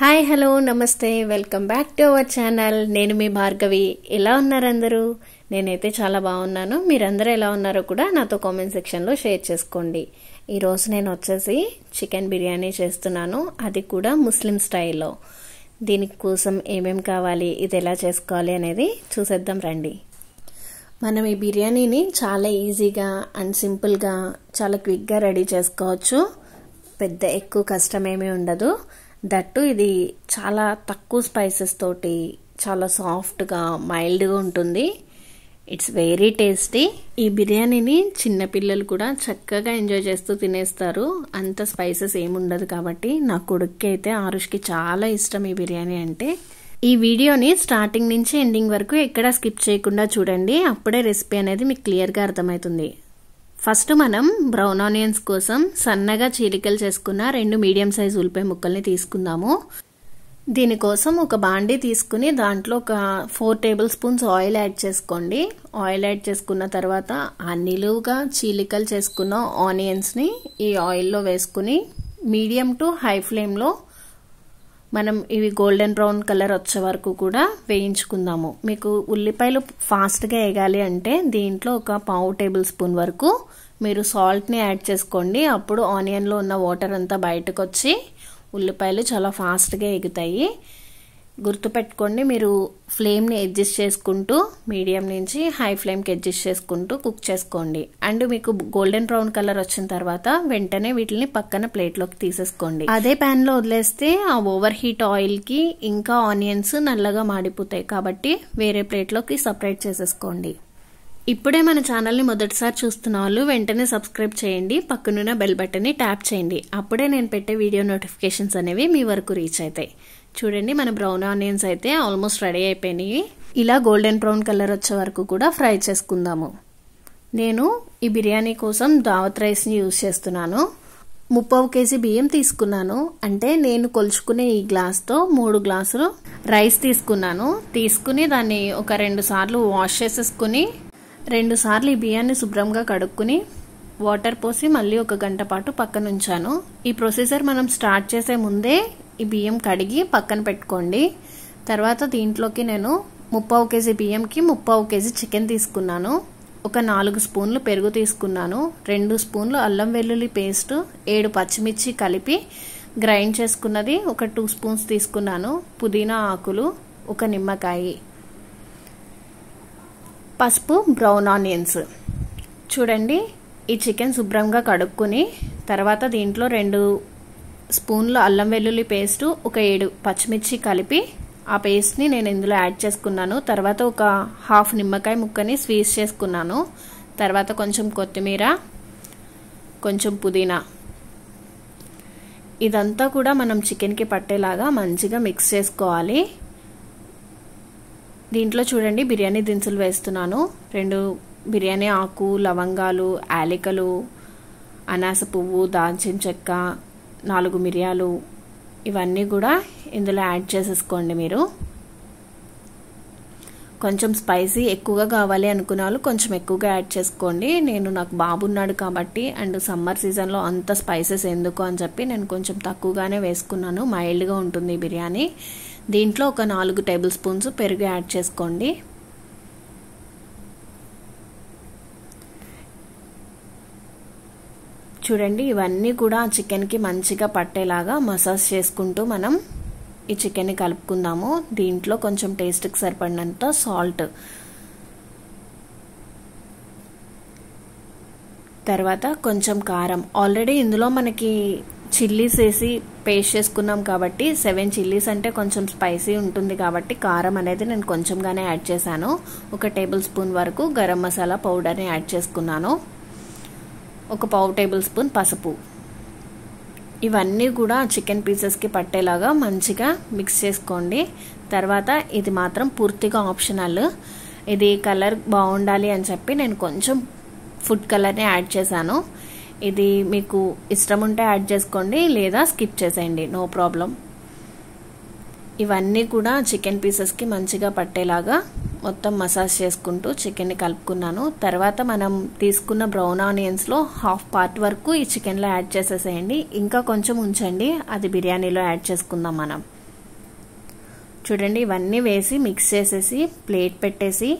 hi hello నమస్తే welcome back to our channel నేను మీ భార్గవి ఎలా ఉన్నారు అందరూ నేనైతే చాలా బాగున్నాను మీరందరూ ఎలా ఉన్నారో కూడా నాతో కామెంట్ సెక్షన్లో షేర్ చేసుకోండి ఈరోజు నేను వచ్చేసి చికెన్ బిర్యానీ చేస్తున్నాను అది కూడా ముస్లిం స్టైల్లో దీనికోసం ఏమేం కావాలి ఇది ఎలా చేసుకోవాలి అనేది చూసేద్దాం రండి మనం ఈ బిర్యానీని చాలా ఈజీగా అండ్ సింపుల్గా చాలా క్విక్గా రెడీ చేసుకోవచ్చు పెద్ద ఎక్కువ కష్టమేమీ ఉండదు దట్టు ఇది చాలా తక్కువ స్పైసెస్ తోటి చాలా సాఫ్ట్గా మైల్డ్గా ఉంటుంది ఇట్స్ వెరీ టేస్టీ ఈ బిర్యానీని చిన్నపిల్లలు కూడా చక్కగా ఎంజాయ్ చేస్తూ తినేస్తారు అంత స్పైసెస్ ఏముండదు కాబట్టి నా కొడుక్కి అయితే ఆరుష్కి చాలా ఇష్టం ఈ బిర్యానీ అంటే ఈ వీడియోని స్టార్టింగ్ నుంచి ఎండింగ్ వరకు ఎక్కడా స్కిప్ చేయకుండా చూడండి అప్పుడే రెసిపీ అనేది మీకు క్లియర్గా అర్థమవుతుంది ఫస్ట్ మనం బ్రౌన్ ఆనియన్స్ కోసం సన్నగా చీలికలు చేసుకున్న రెండు మీడియం సైజ్ ఉల్లిపాయ ముక్కల్ని తీసుకుందాము దీనికోసం ఒక బాండి తీసుకుని దాంట్లో ఒక four tablespoons oil add చేసుకోండి ఆయిల్ యాడ్ చేసుకున్న తర్వాత ఆ నిలువుగా చీలికలు చేసుకున్న ఆనియన్స్ని ఈ ఆయిల్లో వేసుకుని మీడియం టు హై ఫ్లేమ్లో మనం ఇవి గోల్డెన్ బ్రౌన్ కలర్ వచ్చే వరకు కూడా వేయించుకుందాము మీకు ఉల్లిపాయలు ఫాస్ట్గా వేయాలి అంటే దీంట్లో ఒక పావు టేబుల్ స్పూన్ వరకు మీరు సాల్ట్ని యాడ్ చేసుకోండి అప్పుడు ఆనియన్లో ఉన్న వాటర్ అంతా బయటకు వచ్చి ఉల్లిపాయలు చాలా ఫాస్ట్గా ఎగుతాయి గుర్తుపెట్టుకోండి మీరు ఫ్లేమ్ని అడ్జస్ట్ చేసుకుంటూ మీడియం నుంచి హై ఫ్లేమ్కి అడ్జస్ట్ చేసుకుంటూ కుక్ చేసుకోండి అండ్ మీకు గోల్డెన్ బ్రౌన్ కలర్ వచ్చిన తర్వాత వెంటనే వీటిని పక్కన ప్లేట్లోకి తీసేసుకోండి అదే ప్యాన్లో వదిలేస్తే ఆ ఓవర్ హీట్ ఆయిల్కి ఇంకా ఆనియన్స్ నల్లగా మాడిపోతాయి కాబట్టి వేరే ప్లేట్లోకి సపరేట్ చేసేసుకోండి ఇప్పుడే మన ఛానల్ని మొదటిసారి చూస్తున్న వాళ్ళు వెంటనే సబ్స్క్రైబ్ చేయండి పక్కనున్న బెల్ బటన్ని ట్యాప్ చేయండి అప్పుడే నేను పెట్టే వీడియో నోటిఫికేషన్స్ అనేవి మీ వరకు రీచ్ అవుతాయి చూడండి మన బ్రౌన్ ఆనియన్స్ అయితే ఆల్మోస్ట్ రెడీ అయిపోయినాయి ఇలా గోల్డెన్ బ్రౌన్ కలర్ వచ్చే వరకు కూడా ఫ్రై చేసుకుందాము నేను ఈ బిర్యానీ కోసం దావత్ రైస్ని యూజ్ చేస్తున్నాను ముప్పావు కేజీ బియ్యం తీసుకున్నాను అంటే నేను కొలుచుకునే ఈ గ్లాస్తో మూడు గ్లాసులు రైస్ తీసుకున్నాను తీసుకుని దాన్ని ఒక రెండు సార్లు వాష్ చేసేసుకుని రెండు సార్లు ఈ బియ్యాన్ని శుభ్రంగా కడుక్కుని వాటర్ పోసి మళ్ళీ ఒక గంట పాటు పక్కనుంచాను ఈ ప్రొసీజర్ మనం స్టార్ట్ చేసే ముందే ఈ బియ్యం కడిగి పక్కన పెట్టుకోండి తర్వాత దీంట్లోకి నేను ముప్పావు కేజీ బియ్యంకి ముప్పావు కేజీ చికెన్ తీసుకున్నాను ఒక నాలుగు స్పూన్లు పెరుగు తీసుకున్నాను రెండు స్పూన్లు అల్లం వెల్లుల్లి పేస్ట్ ఏడు పచ్చిమిర్చి కలిపి గ్రైండ్ చేసుకున్నది ఒక టూ స్పూన్స్ తీసుకున్నాను పుదీనా ఆకులు ఒక నిమ్మకాయ పసుపు బ్రౌన్ ఆనియన్స్ చూడండి ఈ చికెన్ శుభ్రంగా కడుక్కుని తర్వాత దీంట్లో రెండు స్పూన్లో అల్లం వెల్లుల్లి పేస్టు ఒక ఏడు పచ్చిమిర్చి కలిపి ఆ పేస్ట్ని నేను ఇందులో యాడ్ చేసుకున్నాను తర్వాత ఒక హాఫ్ నిమ్మకాయ ముక్కని స్వీస్ చేసుకున్నాను తర్వాత కొంచెం కొత్తిమీర కొంచెం పుదీనా ఇదంతా కూడా మనం చికెన్కి పట్టేలాగా మంచిగా మిక్స్ చేసుకోవాలి దీంట్లో చూడండి బిర్యానీ దినుసులు వేస్తున్నాను రెండు బిర్యానీ ఆకు లవంగాలు యాలికలు అనాస పువ్వు దాల్చిన చెక్క నాలుగు మిరియాలు ఇవన్నీ కూడా ఇందులో యాడ్ చేసేసుకోండి మీరు కొంచెం స్పైసీ ఎక్కువగా కావాలి అనుకున్న వాళ్ళు కొంచెం ఎక్కువగా యాడ్ చేసుకోండి నేను నాకు బాబు ఉన్నాడు కాబట్టి అండ్ సమ్మర్ సీజన్లో అంత స్పైసెస్ ఎందుకు అని చెప్పి నేను కొంచెం తక్కువగానే వేసుకున్నాను మైల్డ్గా ఉంటుంది బిర్యానీ దీంట్లో ఒక నాలుగు టేబుల్ స్పూన్స్ పెరుగు యాడ్ చేసుకోండి చూడండి ఇవన్నీ కూడా ఆ చికెన్కి మంచిగా పట్టేలాగా మసాజ్ చేసుకుంటూ మనం ఈ చికెన్ని కలుపుకుందాము దీంట్లో కొంచెం టేస్ట్కి సరిపడినంత సాల్ట్ తర్వాత కొంచెం కారం ఆల్రెడీ ఇందులో మనకి చిల్లీస్ వేసి పేస్ట్ చేసుకున్నాం కాబట్టి సెవెన్ చిల్లీస్ అంటే కొంచెం స్పైసీ ఉంటుంది కాబట్టి కారం అనేది నేను కొంచెంగానే యాడ్ చేశాను ఒక టేబుల్ స్పూన్ వరకు గరం మసాలా పౌడర్ని యాడ్ చేసుకున్నాను ఒక పావు టేబుల్ స్పూన్ పసుపు ఇవన్నీ కూడా చికెన్ పీసెస్కి పట్టేలాగా మంచిగా మిక్స్ చేసుకోండి తర్వాత ఇది మాత్రం పూర్తిగా ఆప్షనల్ ఇది కలర్ బాగుండాలి అని చెప్పి నేను కొంచెం ఫుడ్ కలర్ని యాడ్ చేశాను ఇది మీకు ఇష్టం ఉంటే యాడ్ చేసుకోండి లేదా స్కిప్ చేసేయండి నో ప్రాబ్లం ఇవన్నీ కూడా చికెన్ పీసెస్కి మంచిగా పట్టేలాగా మొత్తం మసాజ్ చేసుకుంటూ చికెన్ని కలుపుకున్నాను తర్వాత మనం తీసుకున్న బ్రౌన్ ఆనియన్స్లో హాఫ్ పార్ట్ వరకు ఈ చికెన్లో యాడ్ చేసేసేయండి ఇంకా కొంచెం ఉంచండి అది బిర్యానీలో యాడ్ చేసుకుందాం మనం చూడండి ఇవన్నీ వేసి మిక్స్ చేసేసి ప్లేట్ పెట్టేసి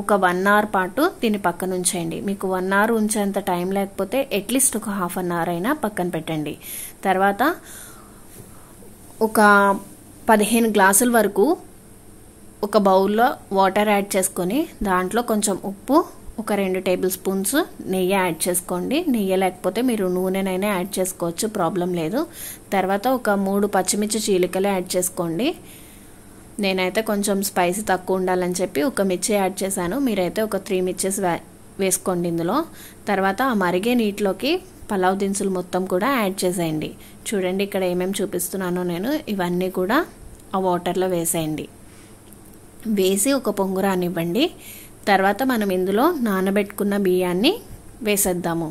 ఒక వన్ అవర్ పాటు దీన్ని పక్కన ఉంచేయండి మీకు వన్ అవర్ ఉంచేంత టైం లేకపోతే అట్లీస్ట్ ఒక హాఫ్ అన్ అవర్ అయినా పక్కన పెట్టండి తర్వాత ఒక పదిహేను గ్లాసుల వరకు ఒక బౌల్లో వాటర్ యాడ్ చేసుకొని దాంట్లో కొంచెం ఉప్పు ఒక రెండు టేబుల్ స్పూన్స్ నెయ్యి యాడ్ చేసుకోండి నెయ్యి లేకపోతే మీరు నూనెనైనా యాడ్ చేసుకోవచ్చు ప్రాబ్లం లేదు తర్వాత ఒక మూడు పచ్చిమిర్చి చీలికలు యాడ్ చేసుకోండి నేనైతే కొంచెం స్పైసీ తక్కువ ఉండాలని చెప్పి ఒక మిర్చి యాడ్ చేశాను మీరైతే ఒక త్రీ మిర్చెస్ వేసుకోండి ఇందులో తర్వాత ఆ మరిగే నీటిలోకి పలావ్ దినుసులు మొత్తం కూడా యాడ్ చేసేయండి చూడండి ఇక్కడ ఏమేమి చూపిస్తున్నానో నేను ఇవన్నీ కూడా ఆ వాటర్లో వేసేయండి వేసి ఒక పొంగురానివ్వండి తర్వాత మనం ఇందులో నానబెట్టుకున్న బియ్యాన్ని వేసేద్దాము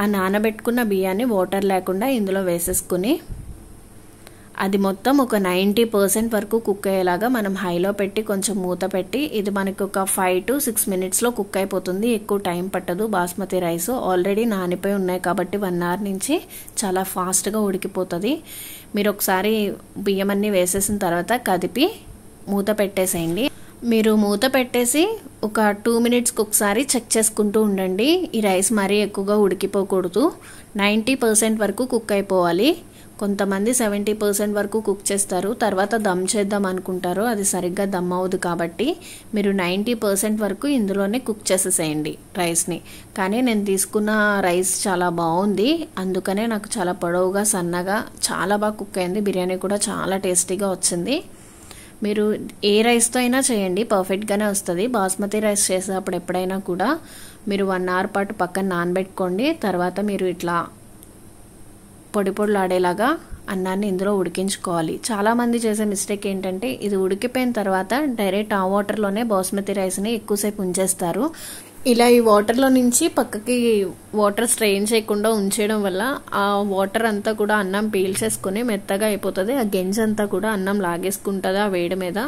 ఆ నానబెట్టుకున్న బియ్యాన్ని వాటర్ లేకుండా ఇందులో వేసేసుకుని అది మొత్తం ఒక నైంటీ పర్సెంట్ వరకు కుక్ అయ్యేలాగా మనం హైలో పెట్టి కొంచెం మూత పెట్టి ఇది మనకు ఒక ఫైవ్ టు సిక్స్ మినిట్స్లో కుక్ అయిపోతుంది ఎక్కువ టైం పట్టదు బాస్మతి రైస్ ఆల్రెడీ నానిపోయి ఉన్నాయి కాబట్టి వన్ అవర్ నుంచి చాలా ఫాస్ట్గా ఉడికిపోతుంది మీరు ఒకసారి బియ్యం అన్నీ వేసేసిన తర్వాత కదిపి మూత పెట్టేసేయండి మీరు మూత పెట్టేసి ఒక టూ మినిట్స్కి ఒకసారి చెక్ చేసుకుంటూ ఉండండి ఈ రైస్ మరీ ఎక్కువగా ఉడికిపోకూడదు నైంటీ పర్సెంట్ వరకు కుక్ అయిపోవాలి కొంతమంది సెవెంటీ పర్సెంట్ వరకు కుక్ చేస్తారు తర్వాత దమ్ చేద్దాం అనుకుంటారు అది సరిగ్గా దమ్ అవ్వదు కాబట్టి మీరు నైంటీ పర్సెంట్ వరకు ఇందులోనే కుక్ చేసేసేయండి రైస్ని కానీ నేను తీసుకున్న రైస్ చాలా బాగుంది అందుకనే నాకు చాలా పొడవుగా సన్నగా చాలా బాగా కుక్ అయింది బిర్యానీ కూడా చాలా టేస్టీగా వచ్చింది మీరు ఏ రైస్తో అయినా చేయండి పర్ఫెక్ట్గానే వస్తుంది బాస్మతి రైస్ చేసేటప్పుడు ఎప్పుడైనా కూడా మీరు వన్ అవర్ పాటు పక్కన నానబెట్టుకోండి తర్వాత మీరు ఇట్లా పొడి పొడులాడేలాగా అన్నాన్ని ఇందులో ఉడికించుకోవాలి చాలామంది చేసే మిస్టేక్ ఏంటంటే ఇది ఉడికిపోయిన తర్వాత డైరెక్ట్ ఆ వాటర్లోనే బాస్మతి రైస్ని ఎక్కువసేపు ఉంచేస్తారు ఇలా ఈ వాటర్లో నుంచి పక్కకి వాటర్ స్ట్రెయిన్ చేయకుండా ఉంచేయడం వల్ల ఆ వాటర్ అంతా కూడా అన్నం పీల్చేసుకొని మెత్తగా అయిపోతుంది ఆ గెంజ్ అంతా కూడా అన్నం లాగేసుకుంటుంది ఆ వేడి మీద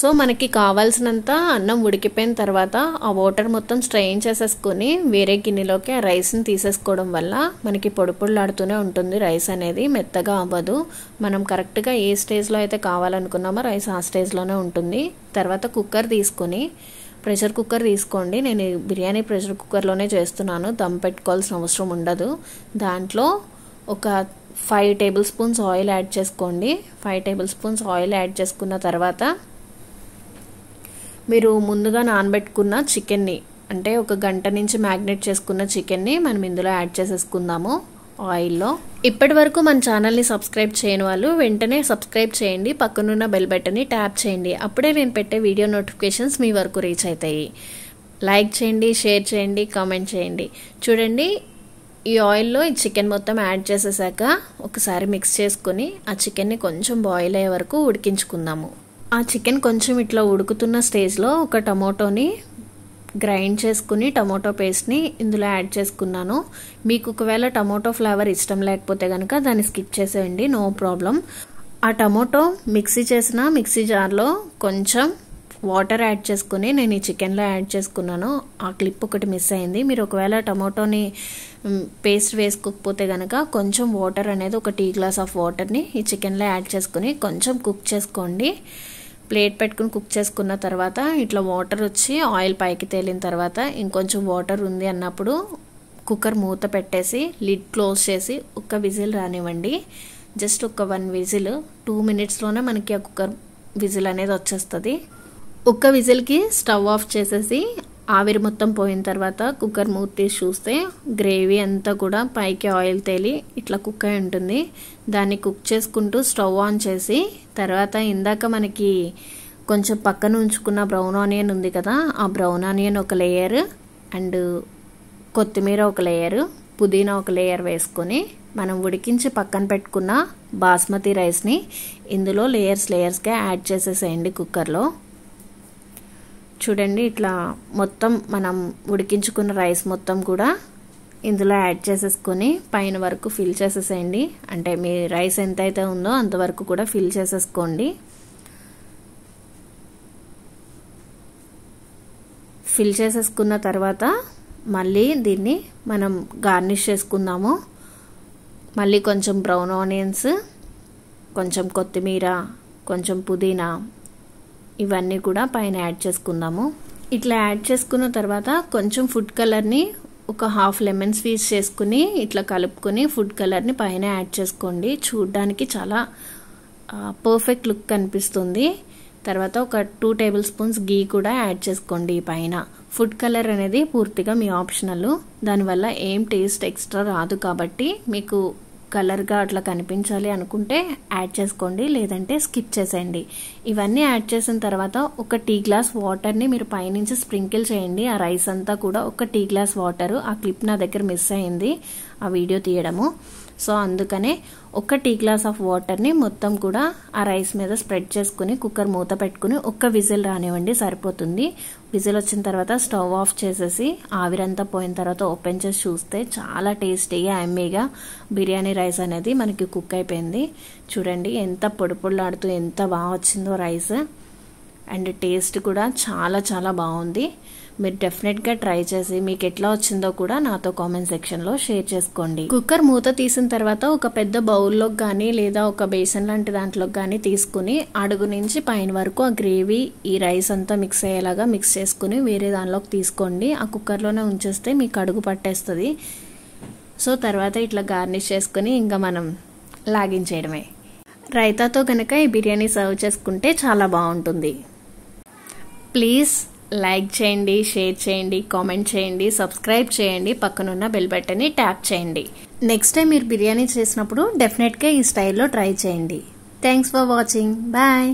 సో మనకి కావాల్సినంత అన్నం ఉడికిపోయిన తర్వాత ఆ వాటర్ మొత్తం స్ట్రెయిన్ చేసేసుకొని వేరే గిన్నెలోకి ఆ రైస్ని తీసేసుకోవడం వల్ల మనకి పొడిపొడులాడుతూనే ఉంటుంది రైస్ అనేది మెత్తగా అవ్వదు మనం కరెక్ట్గా ఏ స్టేజ్లో అయితే కావాలనుకున్నామో రైస్ ఆ స్టేజ్లోనే ఉంటుంది తర్వాత కుక్కర్ తీసుకొని ప్రెషర్ కుక్కర్ తీసుకోండి నేను బిర్యానీ ప్రెషర్ కుక్కర్లోనే చేస్తున్నాను దమ్ పెట్టుకోవాల్సిన అవసరం ఉండదు దాంట్లో ఒక five tablespoons oil add చేసుకోండి five tablespoons oil add చేసుకున్న తర్వాత మీరు ముందుగా నానబెట్టుకున్న చికెన్ని అంటే ఒక గంట నుంచి మ్యాగ్నేట్ చేసుకున్న చికెన్ని మనం ఇందులో యాడ్ చేసేసుకుందాము ఆయిల్లో ఇప్పటి వరకు మన ఛానల్ని సబ్స్క్రైబ్ చేయని వాళ్ళు వెంటనే సబ్స్క్రైబ్ చేయండి పక్కనున్న బెల్ బటన్ని ట్యాప్ చేయండి అప్పుడే నేను పెట్టే వీడియో నోటిఫికేషన్స్ మీ వరకు రీచ్ అవుతాయి లైక్ చేయండి షేర్ చేయండి కామెంట్ చేయండి చూడండి ఈ ఆయిల్లో ఈ చికెన్ మొత్తం యాడ్ చేసేసాక ఒకసారి మిక్స్ చేసుకుని ఆ చికెన్ని కొంచెం బాయిల్ అయ్యే వరకు ఉడికించుకుందాము ఆ చికెన్ కొంచెం ఇట్లా ఉడుకుతున్న స్టేజ్లో ఒక టమోటోని గ్రైండ్ చేసుకుని టమోటో పేస్ట్ని ఇందులో యాడ్ చేసుకున్నాను మీకు ఒకవేళ టమాటో ఫ్లేవర్ ఇష్టం లేకపోతే కనుక దాన్ని స్కిప్ చేసేయండి నో ప్రాబ్లం ఆ టమోటో మిక్సీ చేసిన మిక్సీ జార్లో కొంచెం వాటర్ యాడ్ చేసుకుని నేను ఈ చికెన్లో యాడ్ చేసుకున్నాను ఆ క్లిప్ ఒకటి మిస్ అయింది మీరు ఒకవేళ టమోటోని పేస్ట్ వేసుకోకపోతే కనుక కొంచెం వాటర్ అనేది ఒక టీ గ్లాస్ ఆఫ్ వాటర్ని ఈ చికెన్లో యాడ్ చేసుకుని కొంచెం కుక్ చేసుకోండి ప్లేట్ పెట్టుకుని కుక్ చేసుకున్న తర్వాత ఇట్లా వాటర్ వచ్చి ఆయిల్ పైకి తేలిన తర్వాత ఇంకొంచెం వాటర్ ఉంది అన్నప్పుడు కుక్కర్ మూత పెట్టేసి లిడ్ క్లోజ్ చేసి ఒక్క విజిల్ రానివ్వండి జస్ట్ ఒక వన్ విజిల్ టూ మినిట్స్లోనే మనకి ఆ కుక్కర్ విజిల్ అనేది వచ్చేస్తుంది ఒక్క విజిల్కి స్టవ్ ఆఫ్ చేసేసి ఆవిరి మొత్తం పోయిన తర్వాత కుక్కర్ మూత తీసి చూస్తే గ్రేవీ అంతా కూడా పైకి ఆయిల్ తేలి ఇట్లా కుక్ అయి ఉంటుంది దాన్ని కుక్ చేసుకుంటూ స్టవ్ ఆన్ చేసి తర్వాత ఇందాక మనకి కొంచెం పక్కన ఉంచుకున్న బ్రౌన్ ఆనియన్ ఉంది కదా ఆ బ్రౌన్ ఆనియన్ ఒక లేయర్ అండ్ కొత్తిమీర ఒక లేయర్ పుదీనా ఒక లేయర్ వేసుకొని మనం ఉడికించి పక్కన పెట్టుకున్న బాస్మతి రైస్ని ఇందులో లేయర్స్ లేయర్స్గా యాడ్ చేసేసేయండి కుక్కర్లో చూడండి ఇట్లా మొత్తం మనం ఉడికించుకున్న రైస్ మొత్తం కూడా ఇందులో యాడ్ చేసేసుకొని పైన వరకు ఫిల్ చేసేసేయండి అంటే మీ రైస్ ఎంతైతే ఉందో అంతవరకు కూడా ఫిల్ చేసేసుకోండి ఫిల్ చేసేసుకున్న తర్వాత మళ్ళీ దీన్ని మనం గార్నిష్ చేసుకుందాము మళ్ళీ కొంచెం బ్రౌన్ ఆనియన్స్ కొంచెం కొత్తిమీర కొంచెం పుదీనా ఇవన్నీ కూడా పైన యాడ్ చేసుకుందాము ఇట్లా యాడ్ చేసుకున్న తర్వాత కొంచెం ఫుడ్ కలర్ని ఒక హాఫ్ లెమన్ స్వీట్స్ చేసుకుని ఇట్లా కలుపుకొని ఫుడ్ కలర్ని పైన యాడ్ చేసుకోండి చూడ్డానికి చాలా పర్ఫెక్ట్ లుక్ కనిపిస్తుంది తర్వాత ఒక టూ టేబుల్ స్పూన్స్ గీ కూడా యాడ్ చేసుకోండి పైన ఫుడ్ కలర్ అనేది పూర్తిగా మీ ఆప్షనల్ దానివల్ల ఏం టేస్ట్ ఎక్స్ట్రా రాదు కాబట్టి మీకు కలర్గా అట్లా కనిపించాలి అనుకుంటే యాడ్ చేసుకోండి లేదంటే స్కిప్ చేసేయండి ఇవన్నీ యాడ్ చేసిన తర్వాత ఒక టీ గ్లాస్ వాటర్ని మీరు పైనుంచి స్ప్రింకిల్ చేయండి ఆ రైస్ అంతా కూడా ఒక టీ గ్లాస్ వాటర్ ఆ క్లిప్ నా దగ్గర మిస్ అయింది ఆ వీడియో తీయడము సో అందుకనే ఒక టీ గ్లాస్ ఆఫ్ వాటర్ని మొత్తం కూడా ఆ రైస్ మీద స్ప్రెడ్ చేసుకుని కుక్కర్ మూత పెట్టుకుని ఒక్క విజిల్ రానివ్వండి సరిపోతుంది విజిల్ వచ్చిన తర్వాత స్టవ్ ఆఫ్ చేసేసి ఆవిరంతా పోయిన తర్వాత ఓపెన్ చేసి చూస్తే చాలా టేస్టీగా అమ్మీగా బిర్యానీ రైస్ అనేది మనకి కుక్ అయిపోయింది చూడండి ఎంత పొడి ఎంత బాగా వచ్చిందో రైస్ అండ్ టేస్ట్ కూడా చాలా చాలా బాగుంది మీరు డెఫినెట్గా ట్రై చేసి మీకు ఎట్లా వచ్చిందో కూడా నాతో కామెంట్ సెక్షన్లో షేర్ చేసుకోండి కుక్కర్ మూత తీసిన తర్వాత ఒక పెద్ద బౌల్లోకి కానీ లేదా ఒక బేసన్ లాంటి దాంట్లోకి కానీ తీసుకుని అడుగు నుంచి పైన వరకు ఆ గ్రేవీ ఈ రైస్ అంతా మిక్స్ అయ్యేలాగా మిక్స్ చేసుకుని వేరే దానిలోకి తీసుకోండి ఆ కుక్కర్లోనే ఉంచేస్తే మీకు అడుగు పట్టేస్తుంది సో తర్వాత ఇట్లా గార్నిష్ చేసుకుని ఇంకా మనం లాగించేయడమే రైతాతో కనుక ఈ బిర్యానీ సర్వ్ చేసుకుంటే చాలా బాగుంటుంది ప్లీజ్ లైక్ చేయండి షేర్ చేయండి కామెంట్ చేయండి సబ్స్క్రైబ్ చేయండి పక్కనున్న బెల్ బటన్ని ట్యాప్ చేయండి నెక్స్ట్ టైం మీరు బిర్యానీ చేసినప్పుడు డెఫినెట్గా ఈ స్టైల్లో ట్రై చేయండి థ్యాంక్స్ ఫర్ వాచింగ్ బాయ్